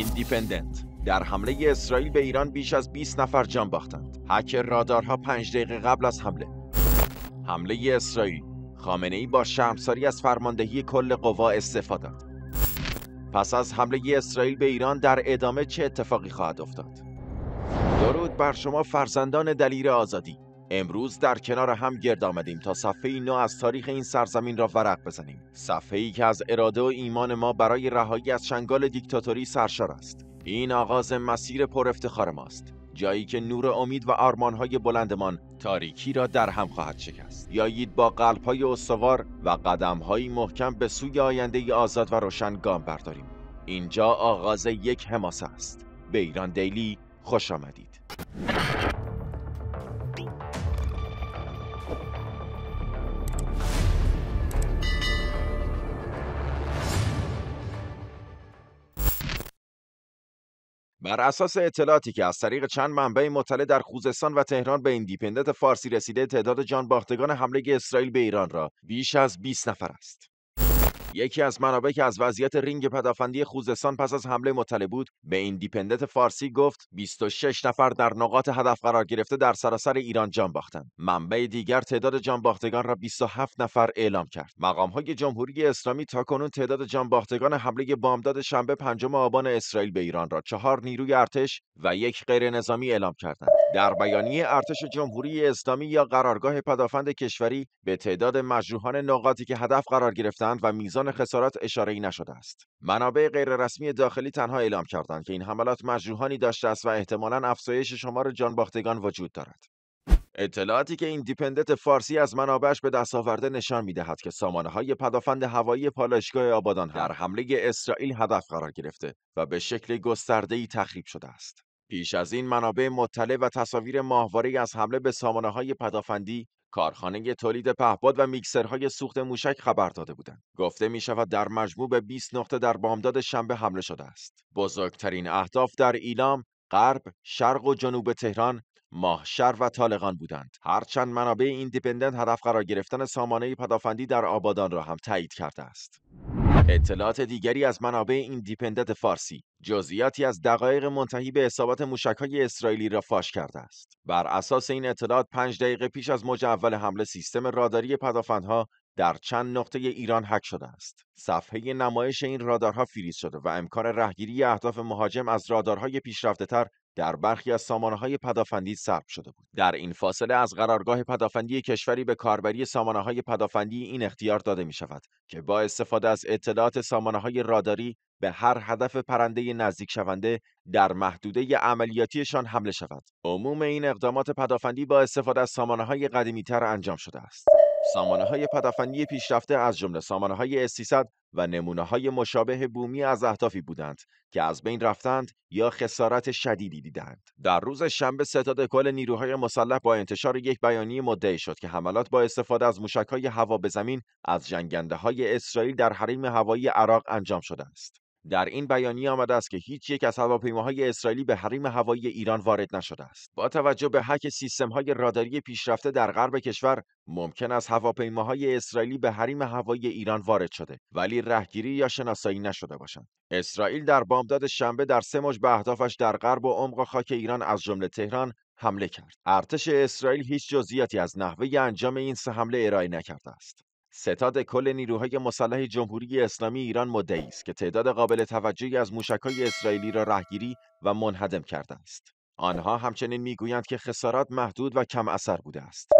ایندیپندنت در حمله اسرائیل به ایران بیش از 20 نفر جان باختند. حک رادارها 5 دقیقه قبل از حمله. حمله اسرائیل خامنه ای با شرمساری از فرماندهی کل قوا استفاده داد. پس از حمله اسرائیل به ایران در ادامه چه اتفاقی خواهد افتاد؟ درود بر شما فرزندان دلیر آزادی. امروز در کنار هم گرد آمدیم تا صفحه نو از تاریخ این سرزمین را ورق بزنیم صفحه ای که از اراده و ایمان ما برای رهایی از شنگال دیکتاتوری سرشار است این آغاز مسیر پر افتخار ماست جایی که نور امید و آرمانهای بلندمان تاریکی را در هم خواهد شکست یایید با قلبهای استوار و قدمهایی محکم به سوی آینده ای آزاد و روشن گام برداریم اینجا آغاز یک حماسه است به ایران دیلی خوش آمدید بر اساس اطلاعاتی که از طریق چند منبع مطلع در خوزستان و تهران به ایندیپندنت فارسی رسیده تعداد جان باختگان حمله اسرائیل به ایران را بیش از 20 نفر است. یکی از منابع که از وضعیت رینگ پدافندی خوزستان پس از حمله مطلع بود به ایندیپندنت فارسی گفت 26 نفر در نقاط هدف قرار گرفته در سراسر ایران جان باختند منبع دیگر تعداد جان باختگان را 27 نفر اعلام کرد مقام های جمهوری اسلامی تاکنون تعداد جان باختگان حمله بامداد شنبه پنجم آبان اسرائیل به ایران را چهار نیروی ارتش و یک غیر نظامی اعلام کردند در بیانیه ارتش جمهوری اسلامی یا قرارگاه پدافند کشوری به تعداد مجروحان نقاطی که هدف قرار گرفتند و میزان میزان خسارات ای نشده است. منابع غیررسمی داخلی تنها اعلام کردند که این حملات مجروحانی داشته است و احتمالاً افزایش شمار جانباختگان وجود دارد. اطلاعاتی که این دیپندت فارسی از منابعش به دست آورده نشان میدهد که سامانه های پدافند هوایی پالایشگاه آبادان در حمله اسرائیل هدف قرار گرفته و به شکل گسترده‌ای تخریب شده است. پیش از این منابع مطلع و تصاویر ماهواره از حمله به سامانه پدافندی کارخانه تولید پهباد و میکسرهای سوخت موشک خبر داده بودند گفته می شود در مجموع به 20 نقطه در بامداد شنبه حمله شده است بزرگترین اهداف در ایلام غرب شرق و جنوب تهران ماهشر و طالقان بودند هرچند منابع ایندیپندنت هدف قرار گرفتن سامانه پدافندی در آبادان را هم تایید کرده است اطلاعات دیگری از منابع این دیپندت فارسی جزئیاتی از دقایق منتهی به اصابت موشکهای اسرائیلی را فاش کرده است بر اساس این اطلاعات پنج دقیقه پیش از موج اول حمله سیستم راداری پدافندها در چند نقطه ایران هک شده است صفحه نمایش این رادارها فریز شده و امکان رهگیری اهداف مهاجم از رادارهای پیشرفته‌تر در برخی از سامانه‌های پدافندی ثبت شده بود در این فاصله از قرارگاه پدافندی کشوری به کاربری سامانه‌های پدافندی این اختیار داده می که با استفاده از اطلاعات سامانه‌های راداری به هر هدف پرنده نزدیک شونده در محدوده عملیاتیشان حمله شود. عموم این اقدامات پدافندی با استفاده از سامانه‌های قدیمی‌تر انجام شده است. سامانه های پیش پیشرفته از جمله سامانه های s و نمونه های مشابه بومی از اهدافی بودند که از بین رفتند یا خسارت شدیدی دیدند. در روز شنبه ستاد کل نیروهای مسلح با انتشار یک بیانیه مدعی شد که حملات با استفاده از موشک های هوا به زمین از جنگنده های اسرائیل در حریم هوایی عراق انجام شده است. در این بیانیه آمده است که هیچ یک از هواپیماهای اسرائیلی به حریم هوایی ایران وارد نشده است. با توجه به حک های راداری پیشرفته در غرب کشور، ممکن است هواپیماهای اسرائیلی به حریم هوایی ایران وارد شده، ولی رهگیری یا شناسایی نشده باشند. اسرائیل در بامداد شنبه در سه مش به اهدافش در غرب و عمق خاک ایران از جمله تهران حمله کرد. ارتش اسرائیل هیچ جزئیاتی از نحوه انجام این سه حمله ارائه نکرده است. ستاد کل نیروهای مسلح جمهوری اسلامی ایران مدعی است که تعداد قابل توجهی از موشکهای اسرائیلی را رهگیری و منهدم کرده است. آنها همچنین میگویند که خسارات محدود و کم اثر بوده است.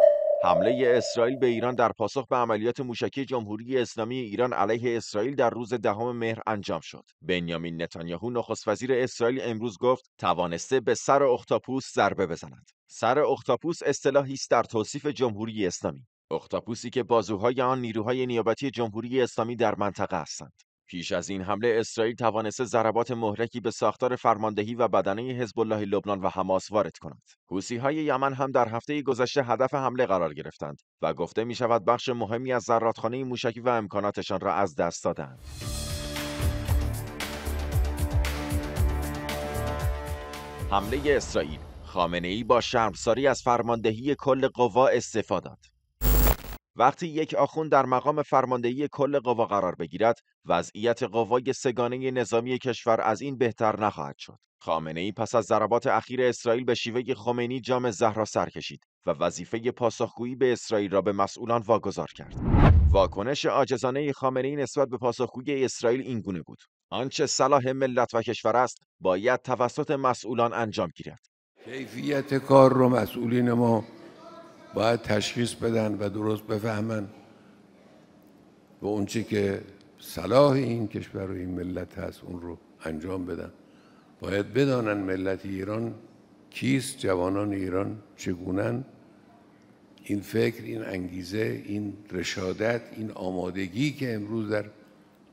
حمله اسرائیل به ایران در پاسخ به عملیات موشکی جمهوری اسلامی ایران علیه اسرائیل در روز دهم مهر انجام شد. بنیامین نتانیاهو نخست وزیر اسرائیل امروز گفت توانسته به سر اختاپوس ضربه بزند. سر اختاپوس اصطلاحی است در توصیف جمهوری اسلامی. اختاپوسی که بازوهای آن نیروهای نیابتی جمهوری اسلامی در منطقه هستند. پیش از این حمله اسرائیل توانسته ضربات مهرکی به ساختار فرماندهی و بدنه حزب الله لبنان و حماس وارد کند. حوسی های یمن هم در هفته گذشته هدف حمله قرار گرفتند و گفته می شود بخش مهمی از زراتخانه موشکی و امکاناتشان را از دست دادند. حمله اسرائیل خامنه ای با شرمساری از فرماندهی کل قوا استفاده داد. وقتی یک آخوند در مقام فرماندهی کل قوا قرار بگیرد وضعیت قوای سگانه نظامی کشور از این بهتر نخواهد شد خامنه ای پس از ضربات اخیر اسرائیل به شیوه خمینی جام زهرا سر کشید و وظیفه پاسخگویی به اسرائیل را به مسئولان واگذار کرد واکنش عاجزانه خامنه ای نسبت به پاسخگویی اسرائیل اینگونه بود آنچه صلاح ملت و کشور است باید توسط مسئولان انجام گیرد کیفیت کار را مسئولین ما باید تشخیص بدن و درست بفهمن و اون چی که صلاح این کشور و این ملت هست اون رو انجام بدن باید بدانن ملت ایران کیست جوانان ایران چگونن این فکر این انگیزه این رشادت این آمادگی که امروز در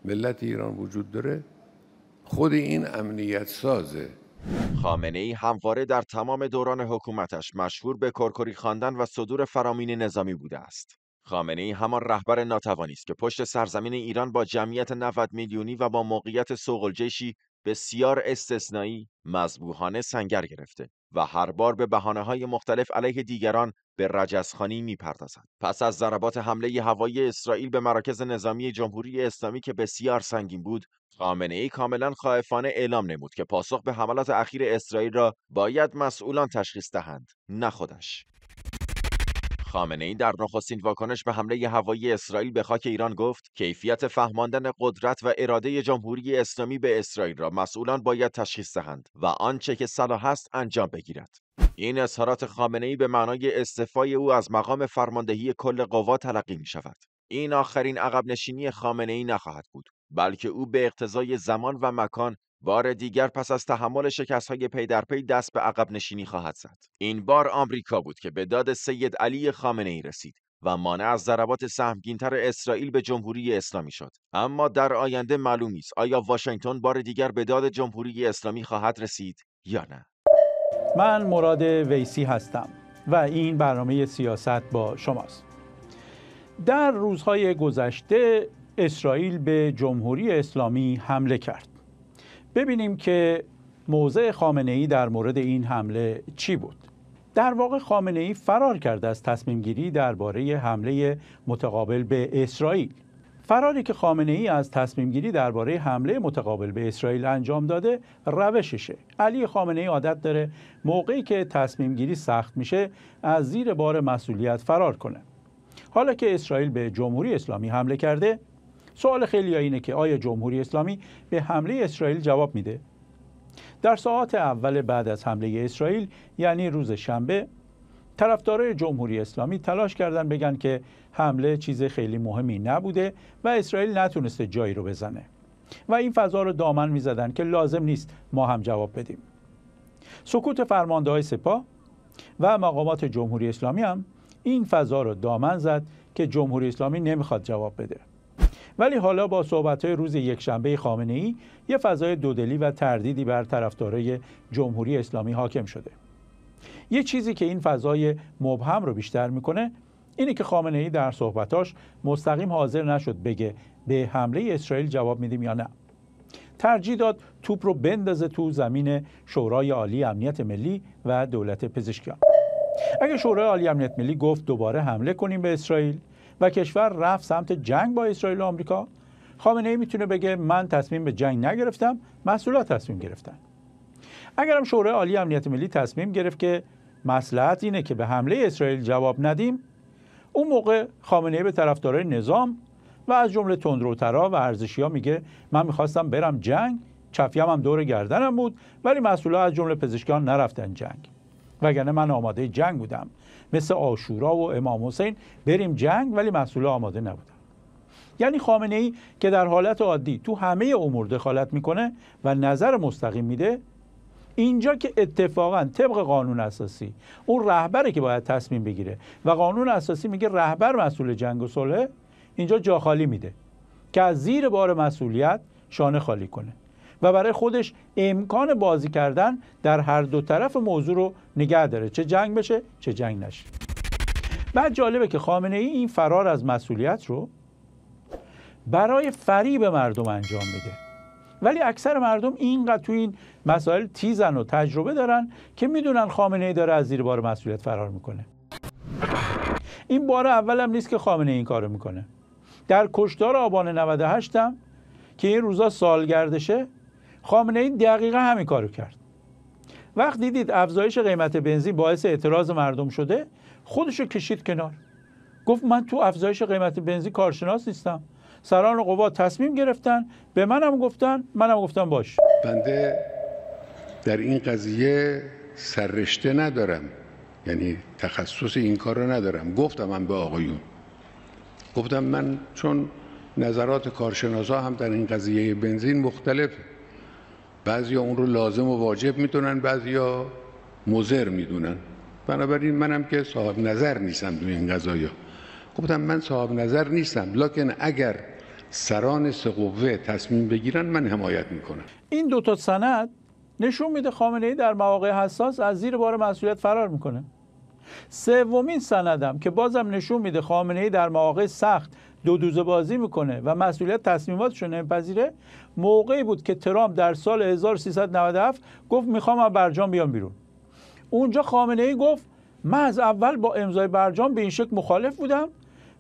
ملت ایران وجود داره خود این امنیت سازه ای همواره در تمام دوران حکومتش مشهور به کرکری خواندن و صدور فرامین نظامی بوده است. خامنه ای همان رهبر ناتوانی است که پشت سرزمین ایران با جمعیت 90 میلیونی و با موقعیت به بسیار استثنایی مذبوحانه سنگر گرفته و هر بار به بحانه های مختلف علیه دیگران به رجزخانی پردازند. پس از ضربات حمله هوایی اسرائیل به مراکز نظامی جمهوری اسلامی که بسیار سنگین بود خامنه ای کاملا خائفانه اعلام نمود که پاسخ به حملات اخیر اسرائیل را باید مسئولان تشخیص دهند نه خودش خامنه ای در نخستین واکنش به حمله هوایی اسرائیل به خاک ایران گفت کیفیت فهماندن قدرت و اراده جمهوری اسلامی به اسرائیل را مسئولان باید تشخیص دهند و آنچه که صلاح است انجام بگیرد این اظهارات خامنه ای به معنای استعفای او از مقام فرماندهی کل قوا تلقی می شود این آخرین عقب نشینی خامنه ای نخواهد بود بلکه او به اقتضای زمان و مکان بار دیگر پس از تحمل شکست‌های پی در پی دست به عقب نشینی خواهد زد. این بار آمریکا بود که به داد سید علی خامنه ای رسید و مانع از ضربات سهمگینتر اسرائیل به جمهوری اسلامی شد. اما در آینده معلوم است آیا واشنگتن بار دیگر به داد جمهوری اسلامی خواهد رسید یا نه. من مراد ویسی هستم و این برنامه سیاست با شماست. در روزهای گذشته اسرائیل به جمهوری اسلامی حمله کرد. ببینیم که موضع خامنه ای در مورد این حمله چی بود در واقع خامنه ای فرار کرده از تصمیم گیری درباره حمله متقابل به اسرائیل فراری که خامنه ای از تصمیم گیری درباره حمله متقابل به اسرائیل انجام داده روششه علی خامنه ای عادت داره موقعی که تصمیم گیری سخت میشه از زیر بار مسئولیت فرار کنه حالا که اسرائیل به جمهوری اسلامی حمله کرده سوال خیلی اینه که آیا جمهوری اسلامی به حمله اسرائیل جواب میده؟ در ساعات اول بعد از حمله اسرائیل یعنی روز شنبه طرفدارای جمهوری اسلامی تلاش کردن بگن که حمله چیز خیلی مهمی نبوده و اسرائیل نتونسته جایی رو بزنه و این فضا رو دامن میزدن که لازم نیست ما هم جواب بدیم سکوت فرمانده های سپاه و مقامات جمهوری اسلامی هم این فضا رو دامن زد که جمهوری اسلامی نمیخواد جواب بده ولی حالا با های روز یکشنبه ای یه فضای دودلی و تردیدی بر طرفدارای جمهوری اسلامی حاکم شده یه چیزی که این فضای مبهم رو بیشتر میکنه اینه که خامنه ای در صحبتاش مستقیم حاضر نشد بگه به حمله اسرائیل جواب میدیم یا نه ترجیح داد توپ رو بندازه تو زمین شورای عالی امنیت ملی و دولت پزشکیان اگه شورای عالی امنیت ملی گفت دوباره حمله کنیم به اسرائیل و کشور رفت سمت جنگ با اسرائیل و آمریکا خامنه ای میتونه بگه من تصمیم به جنگ نگرفتم مسئولات تصمیم گرفتن اگرم شورای عالی امنیت ملی تصمیم گرفت که مسلحت اینه که به حمله اسرائیل جواب ندیم اون موقع خامنه ای به طرفدارای نظام و از جمله تندروترا و ها میگه من میخواستم برم جنگ چفیم هم دور گردنم بود ولی مسئولا از جمله پزشکان نرفتن جنگ وگرنه من آماده جنگ بودم مثل آشورا و امام حسین بریم جنگ ولی مسئول آماده نبودن یعنی خامنه ای که در حالت عادی تو همه امور دخالت میکنه و نظر مستقیم میده اینجا که اتفاقا طبق قانون اساسی اون رهبره که باید تصمیم بگیره و قانون اساسی میگه رهبر مسئول جنگ و صلح اینجا جا خالی میده که از زیر بار مسئولیت شانه خالی کنه و برای خودش امکان بازی کردن در هر دو طرف موضوع رو نگه داره چه جنگ بشه چه جنگ نشه بعد جالبه که خامنه ای این فرار از مسئولیت رو برای فریب مردم انجام میده ولی اکثر مردم اینقدر تو این مسائل تیزن و تجربه دارن که میدونن خامنه ای داره از زیر بار مسئولیت فرار میکنه این بار اولم نیست که خامنه این کارو میکنه در کشتار آبان 98 هم که این روزا سالگردشه خامنه این دقیقا همین کارو کرد وقت دیدید افزایش قیمت بنزین باعث اعتراض مردم شده خودشو کشید کنار گفت من تو افزایش قیمت بنزین کارشناس نیستم سران قوا تصمیم گرفتن به منم گفتن منم گفتم باش بنده در این قضیه سررشته ندارم یعنی تخصص این کار رو ندارم گفتم من به آقایون گفتم من چون نظرات کارشناسا هم در این قضیه بنزین مختلفه ها اون رو لازم و واجب میدونن بعضیا مزر میدونن بنابراین منم که صاحب نظر نیستم توی این ها گفتم خب من صاحب نظر نیستم لکن اگر سران سقوه تصمیم بگیرن من حمایت میکنم این دو تا سند نشون میده خامنه ای در مواقع حساس از زیر بار مسئولیت فرار میکنه سومین سندم که بازم نشون میده خامنه ای در مواقع سخت دو دوزه بازی میکنه و مسئولیت تصمیماتش رو نمیپذیره موقعی بود که ترامپ در سال 1397 گفت میخوام از برجام بیام بیرون اونجا خامنه ای گفت من از اول با امضای برجام به این شکل مخالف بودم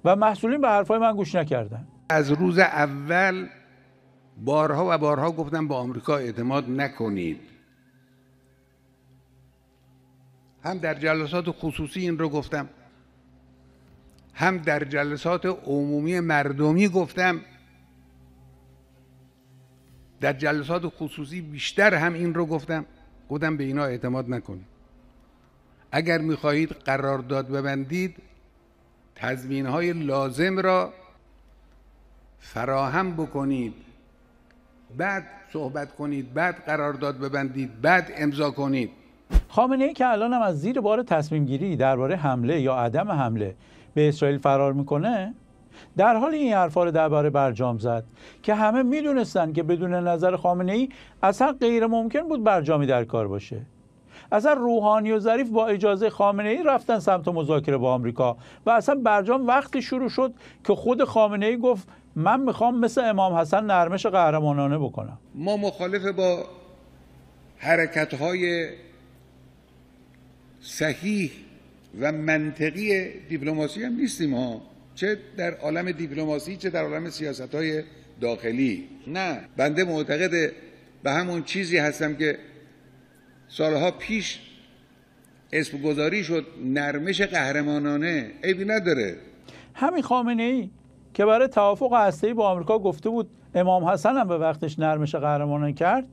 و مسئولین به حرفای من گوش نکردن از روز اول بارها و بارها گفتم با آمریکا اعتماد نکنید هم در جلسات خصوصی این رو گفتم هم در جلسات عمومی مردمی گفتم در جلسات خصوصی بیشتر هم این رو گفتم گفتم به اینا اعتماد نکنید اگر میخواهید قرارداد ببندید تضمین های لازم را فراهم بکنید بعد صحبت کنید بعد قرارداد ببندید بعد امضا کنید خامنه ای که الان هم از زیر بار تصمیم گیری درباره حمله یا عدم حمله به اسرائیل فرار میکنه در حال این حرفا رو درباره برجام زد که همه میدونستن که بدون نظر خامنه ای اصلا غیر ممکن بود برجامی در کار باشه اصلا روحانی و ظریف با اجازه خامنه ای رفتن سمت مذاکره با آمریکا و اصلا برجام وقتی شروع شد که خود خامنه ای گفت من میخوام مثل امام حسن نرمش قهرمانانه بکنم ما مخالف با حرکت های صحیح و منطقی دیپلماسی هم نیستیم ها چه در عالم دیپلماسی چه در عالم سیاست های داخلی نه بنده معتقد به همون چیزی هستم که سالها پیش اسم گذاری شد نرمش قهرمانانه عیبی نداره همین خامنه ای که برای توافق هسته‌ای با آمریکا گفته بود امام حسن هم به وقتش نرمش قهرمانانه کرد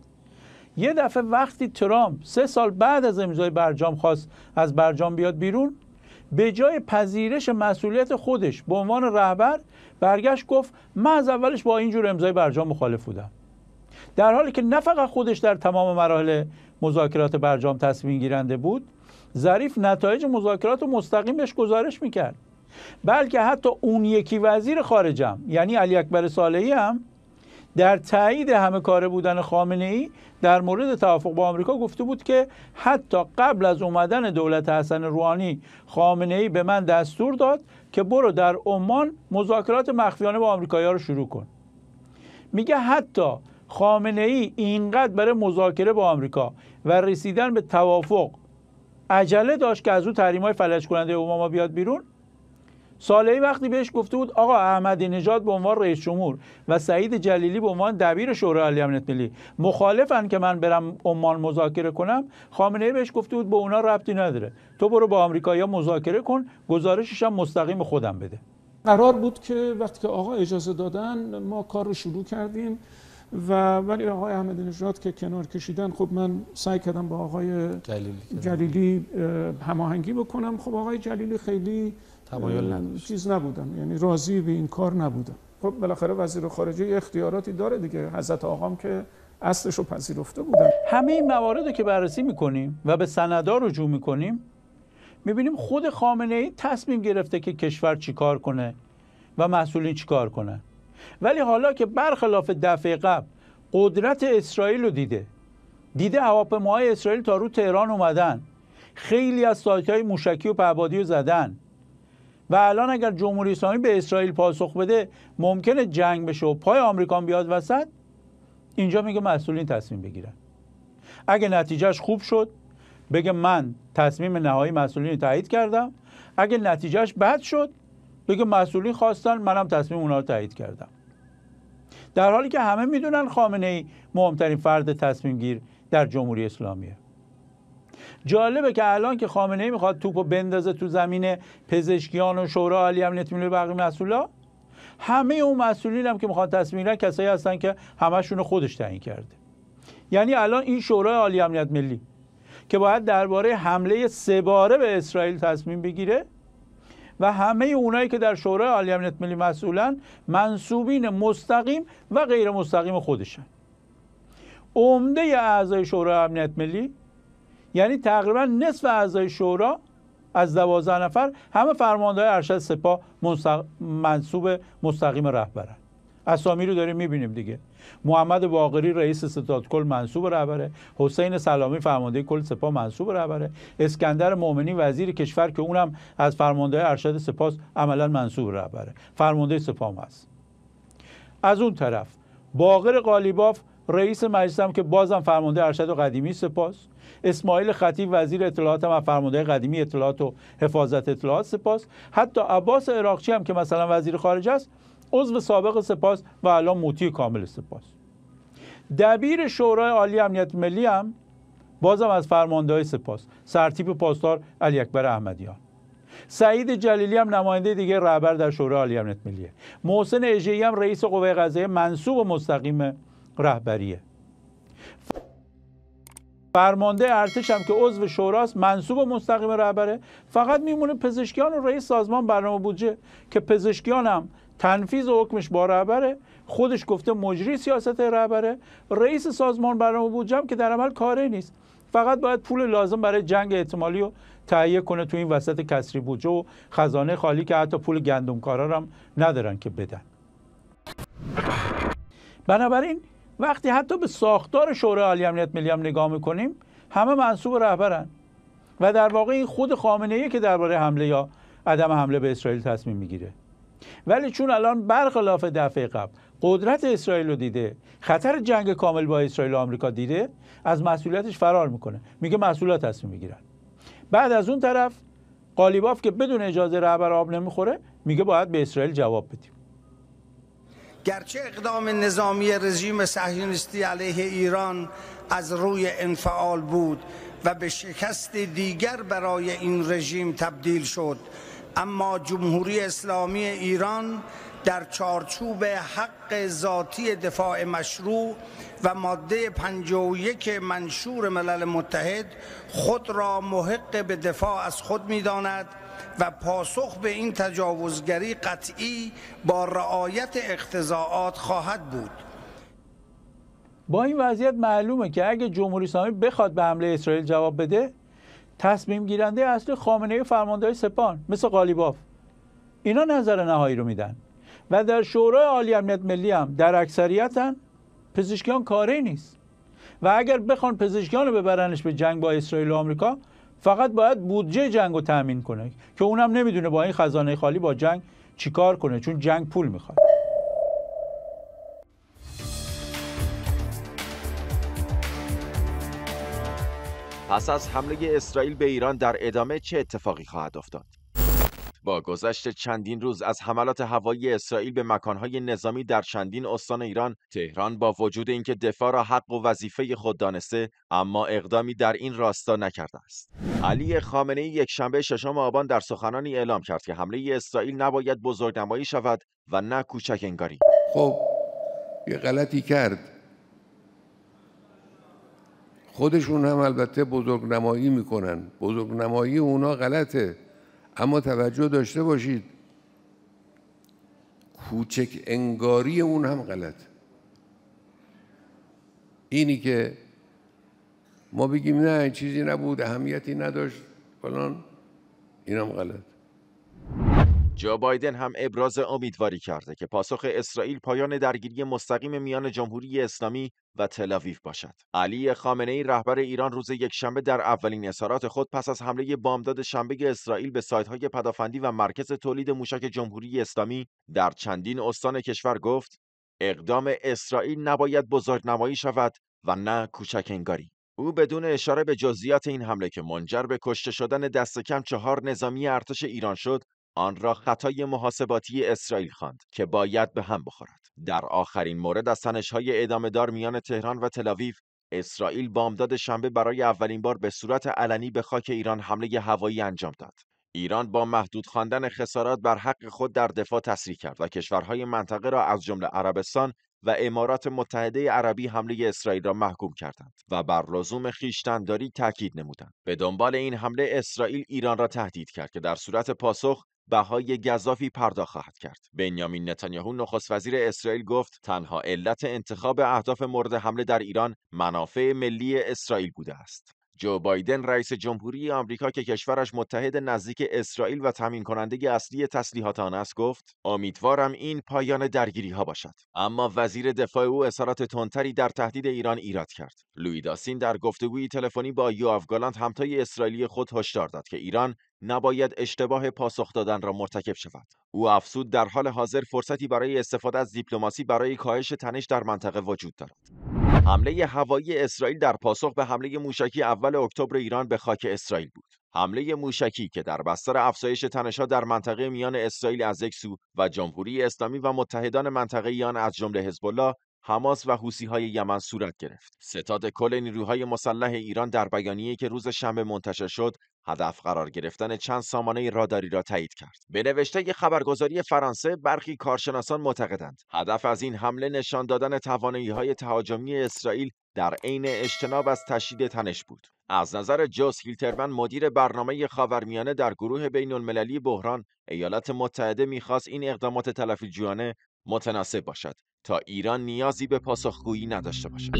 یه دفعه وقتی ترامپ سه سال بعد از امضای برجام خواست از برجام بیاد بیرون به جای پذیرش مسئولیت خودش به عنوان رهبر برگشت گفت من از اولش با اینجور امضای برجام مخالف بودم در حالی که نه فقط خودش در تمام مراحل مذاکرات برجام تصمیم گیرنده بود ظریف نتایج مذاکرات رو مستقیم بهش گزارش میکرد بلکه حتی اون یکی وزیر خارجم یعنی علی اکبر صالحی هم در تایید همه کاره بودن خامنه ای در مورد توافق با آمریکا گفته بود که حتی قبل از اومدن دولت حسن روحانی خامنه ای به من دستور داد که برو در عمان مذاکرات مخفیانه با آمریکایی‌ها رو شروع کن میگه حتی خامنه ای اینقدر برای مذاکره با آمریکا و رسیدن به توافق عجله داشت که از او های فلج کننده اوباما بیاد بیرون ای وقتی بهش گفته بود آقا احمدی نژاد به عنوان رئیس جمهور و سعید جلیلی به عنوان دبیر شورای عالی امنیت ملی مخالفن که من برم عمان مذاکره کنم خامنه ای بهش گفته بود به اونا ربطی نداره تو برو با آمریکایی‌ها مذاکره کن گزارشش هم مستقیم خودم بده قرار بود که وقتی که آقا اجازه دادن ما کار رو شروع کردیم و ولی آقای احمد نژاد که کنار کشیدن خب من سعی کردم با آقای جلیلی, جلیلی هماهنگی بکنم خب آقای جلیلی خیلی تمایل چیز نبودم یعنی راضی به این کار نبودم خب بالاخره وزیر خارجه اختیاراتی داره دیگه حضرت آقام که اصلش رو پذیرفته بودن همه این موارد رو که بررسی میکنیم و به سندار رجوع میکنیم میبینیم خود خامنه ای تصمیم گرفته که کشور چیکار کنه و مسئولین چیکار کنه ولی حالا که برخلاف دفعه قبل قدرت اسرائیل رو دیده دیده هواپیماهای اسرائیل تا رو تهران اومدن خیلی از سایت های موشکی و پهبادی رو زدن و الان اگر جمهوری اسلامی به اسرائیل پاسخ بده ممکنه جنگ بشه و پای آمریکا بیاد وسط اینجا میگه مسئولین تصمیم بگیرن اگه نتیجهش خوب شد بگه من تصمیم نهایی مسئولین تایید کردم اگه نتیجهش بد شد بگه مسئولین خواستن منم تصمیم اونا رو تایید کردم در حالی که همه میدونن خامنه ای مهمترین فرد تصمیم گیر در جمهوری اسلامیه جالبه که الان که خامنه ای میخواد توپو بندازه تو زمین پزشکیان و شورا عالی امنیت ملی بقیه مسئولا همه اون مسئولین هم که میخواد تصمیم گیرن کسایی هستن که همشون خودش تعیین کرده یعنی الان این شورای عالی امنیت ملی که باید درباره حمله سه باره به اسرائیل تصمیم بگیره و همه اونایی که در شورای عالی امنیت ملی مسئولن منصوبین مستقیم و غیر مستقیم خودشن عمده اعضای شورای امنیت ملی یعنی تقریبا نصف اعضای شورا از دوازده نفر همه فرماندهای ارشد سپاه منصوب مستقیم رهبرن اسامی رو داریم میبینیم دیگه محمد باقری رئیس ستاد کل منصوب رهبره حسین سلامی فرمانده کل سپاه منصوب رهبره اسکندر مؤمنی وزیر کشور که اونم از فرمانده ارشد سپاه عملا منصوب رهبره فرمانده سپاه هست از اون طرف باقر قالیباف رئیس مجلس که بازم فرمانده ارشد و قدیمی سپاس اسماعیل خطیب وزیر اطلاعات هم و فرمانده قدیمی اطلاعات و حفاظت اطلاعات سپاس حتی عباس عراقچی هم که مثلا وزیر خارجه است عضو سابق سپاس و الان موتی کامل سپاس دبیر شورای عالی امنیت ملی هم بازم از های سپاس سرتیپ پاسدار علی اکبر احمدیان سعید جلیلی هم نماینده دیگه رهبر در شورای عالی امنیت ملیه محسن اژه‌ای هم رئیس قوه قضاییه منصوب مستقیم رهبریه فرمانده ارتش هم که عضو شوراست منصوب و مستقیم رهبره فقط میمونه پزشکیان و رئیس سازمان برنامه بودجه که پزشکیان هم تنفیذ و حکمش با رهبره خودش گفته مجری سیاست رهبره رئیس سازمان برنامه بودجه هم که در عمل کاره نیست فقط باید پول لازم برای جنگ احتمالی رو تهیه کنه تو این وسط کسری بودجه و خزانه خالی که حتی پول گندمکارا هم ندارن که بدن بنابراین وقتی حتی به ساختار شورای عالی امنیت ملی هم نگاه میکنیم همه منصوب رهبرن و در واقع این خود خامنه که درباره حمله یا عدم حمله به اسرائیل تصمیم میگیره ولی چون الان برخلاف دفعه قبل قدرت اسرائیل رو دیده خطر جنگ کامل با اسرائیل و آمریکا دیده از مسئولیتش فرار میکنه میگه مسئولات تصمیم میگیرن بعد از اون طرف قالیباف که بدون اجازه رهبر آب نمیخوره میگه باید به اسرائیل جواب بدیم گرچه اقدام نظامی رژیم صهیونیستی علیه ایران از روی انفعال بود و به شکست دیگر برای این رژیم تبدیل شد اما جمهوری اسلامی ایران در چارچوب حق ذاتی دفاع مشروع و ماده 51 منشور ملل متحد خود را محق به دفاع از خود میداند و پاسخ به این تجاوزگری قطعی با رعایت اقتضاعات خواهد بود با این وضعیت معلومه که اگه جمهوری اسلامی بخواد به حمله اسرائیل جواب بده تصمیم گیرنده اصل خامنه فرمانده سپان مثل قالیباف اینا نظر نهایی رو میدن و در شورای عالی امنیت ملی هم در اکثریتن پزشکیان کاری نیست و اگر بخوان پزشکیان رو ببرنش به جنگ با اسرائیل و آمریکا فقط باید بودجه جنگ رو تامین کنه که اونم نمیدونه با این خزانه خالی با جنگ چیکار کنه چون جنگ پول میخواد پس از حمله اسرائیل به ایران در ادامه چه اتفاقی خواهد افتاد با گذشت چندین روز از حملات هوایی اسرائیل به مکانهای نظامی در چندین استان ایران تهران با وجود اینکه دفاع را حق و وظیفه خود دانسته اما اقدامی در این راستا نکرده است علی خامنه ای شنبه ششم آبان در سخنانی اعلام کرد که حمله اسرائیل نباید بزرگنمایی شود و نه کوچک انگاری خب یه غلطی کرد خودشون هم البته نمایی میکنن نمایی اونا غلطه اما توجه داشته باشید کوچک انگاری اون هم غلط اینی که ما بگیم نه چیزی نبود اهمیتی نداشت فلان این هم غلط جو بایدن هم ابراز امیدواری کرده که پاسخ اسرائیل پایان درگیری مستقیم میان جمهوری اسلامی و تلاویف باشد. علی خامنه ای رهبر ایران روز یکشنبه در اولین اظهارات خود پس از حمله بامداد شنبه اسرائیل به های پدافندی و مرکز تولید موشک جمهوری اسلامی در چندین استان کشور گفت: اقدام اسرائیل نباید نمایی شود و نه کوچک انگاری. او بدون اشاره به جزئیات این حمله که منجر به کشته شدن دست کم چهار نظامی ارتش ایران شد آن را خطای محاسباتی اسرائیل خواند که باید به هم بخورد در آخرین مورد از تنش‌های دار میان تهران و تل‌آویو اسرائیل بامداد شنبه برای اولین بار به صورت علنی به خاک ایران حمله هوایی انجام داد ایران با محدود خواندن خسارات بر حق خود در دفاع تصریح کرد و کشورهای منطقه را از جمله عربستان و امارات متحده عربی حمله اسرائیل را محکوم کردند و بر لزوم خویشتنداری تاکید نمودند به دنبال این حمله اسرائیل ایران را تهدید کرد که در صورت پاسخ بهای گذافی پرداخت خواهد کرد بنیامین نتانیاهو نخست وزیر اسرائیل گفت تنها علت انتخاب اهداف مورد حمله در ایران منافع ملی اسرائیل بوده است جو بایدن رئیس جمهوری آمریکا که کشورش متحد نزدیک اسرائیل و تمین کننده اصلی تسلیحات آن است گفت امیدوارم این پایان درگیری ها باشد اما وزیر دفاع او اظهارات تندتری در تهدید ایران ایراد کرد لوی داسین در گفتگوی تلفنی با یوآف گالانت همتای اسرائیلی خود هشدار داد که ایران نباید اشتباه پاسخ دادن را مرتکب شود او افسود در حال حاضر فرصتی برای استفاده از دیپلماسی برای کاهش تنش در منطقه وجود دارد حمله هوایی اسرائیل در پاسخ به حمله موشکی اول اکتبر ایران به خاک اسرائیل بود. حمله موشکی که در بستر افزایش تنشها در منطقه میان اسرائیل از یک سو و جمهوری اسلامی و متحدان منطقه آن از جمله حزب حماس و های یمن صورت گرفت. ستاد کل نیروهای مسلح ایران در بیانیه که روز شنبه منتشر شد، هدف قرار گرفتن چند سامانه راداری را تایید کرد. به نوشته خبرگزاری فرانسه برخی کارشناسان معتقدند هدف از این حمله نشان دادن های تهاجمی اسرائیل در عین اجتناب از تشدید تنش بود. از نظر جوس هیلترمن مدیر برنامه خاورمیانه در گروه بین المللی بحران ایالات متحده میخواست این اقدامات جوانه متناسب باشد تا ایران نیازی به پاسخگویی نداشته باشد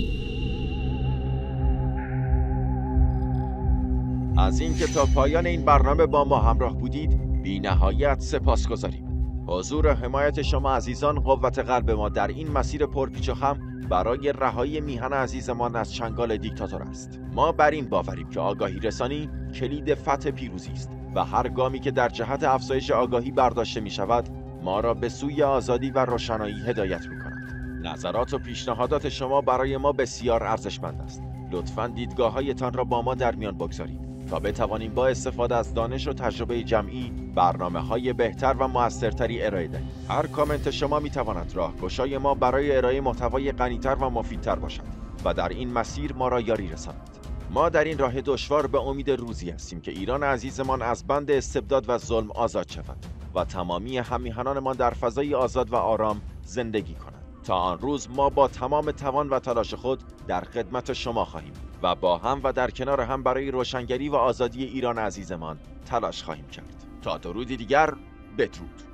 از اینکه تا پایان این برنامه با ما همراه بودید بی نهایت سپاس گذاریم حضور و حمایت شما عزیزان قوت قلب ما در این مسیر پرپیچ و خم برای رهایی میهن عزیزمان از چنگال دیکتاتور است ما بر این باوریم که آگاهی رسانی کلید فتح پیروزی است و هر گامی که در جهت افزایش آگاهی برداشته می شود ما را به سوی آزادی و روشنایی هدایت می نظرات و پیشنهادات شما برای ما بسیار ارزشمند است لطفا دیدگاههایتان را با ما در میان بگذارید تا بتوانیم با استفاده از دانش و تجربه جمعی برنامه های بهتر و موثرتری ارائه دهیم هر کامنت شما می تواند راهگشای ما برای ارائه محتوای غنیتر و مفیدتر باشد و در این مسیر ما را یاری رساند ما در این راه دشوار به امید روزی هستیم که ایران عزیزمان از بند استبداد و ظلم آزاد شود و تمامی همیهنانمان در فضای آزاد و آرام زندگی کنند تا آن روز ما با تمام توان و تلاش خود در خدمت شما خواهیم و با هم و در کنار هم برای روشنگری و آزادی ایران عزیزمان تلاش خواهیم کرد تا درودی دیگر بدرود